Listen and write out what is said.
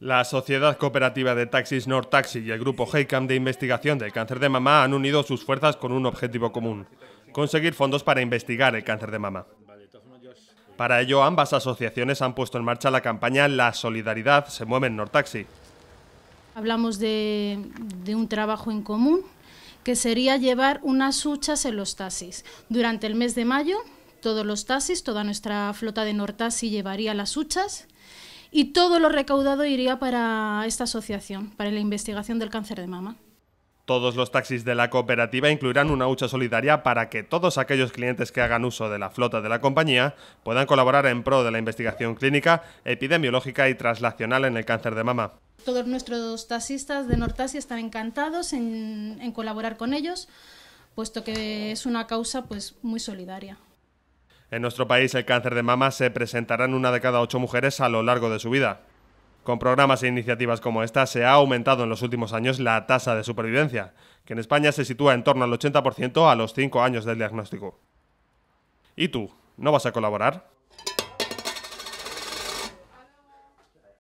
La Sociedad Cooperativa de Taxis Nortaxi y el Grupo heycam de Investigación del Cáncer de Mama han unido sus fuerzas con un objetivo común, conseguir fondos para investigar el cáncer de mama. Para ello, ambas asociaciones han puesto en marcha la campaña La Solidaridad se mueve en Nortaxi. Hablamos de, de un trabajo en común, que sería llevar unas huchas en los taxis. Durante el mes de mayo, todos los taxis, toda nuestra flota de Nortaxi llevaría las huchas y todo lo recaudado iría para esta asociación, para la investigación del cáncer de mama. Todos los taxis de la cooperativa incluirán una hucha solidaria para que todos aquellos clientes que hagan uso de la flota de la compañía puedan colaborar en pro de la investigación clínica, epidemiológica y traslacional en el cáncer de mama. Todos nuestros taxistas de Nortaxi están encantados en, en colaborar con ellos, puesto que es una causa pues, muy solidaria. En nuestro país el cáncer de mama se presentará en una de cada ocho mujeres a lo largo de su vida. Con programas e iniciativas como esta se ha aumentado en los últimos años la tasa de supervivencia, que en España se sitúa en torno al 80% a los cinco años del diagnóstico. ¿Y tú? ¿No vas a colaborar?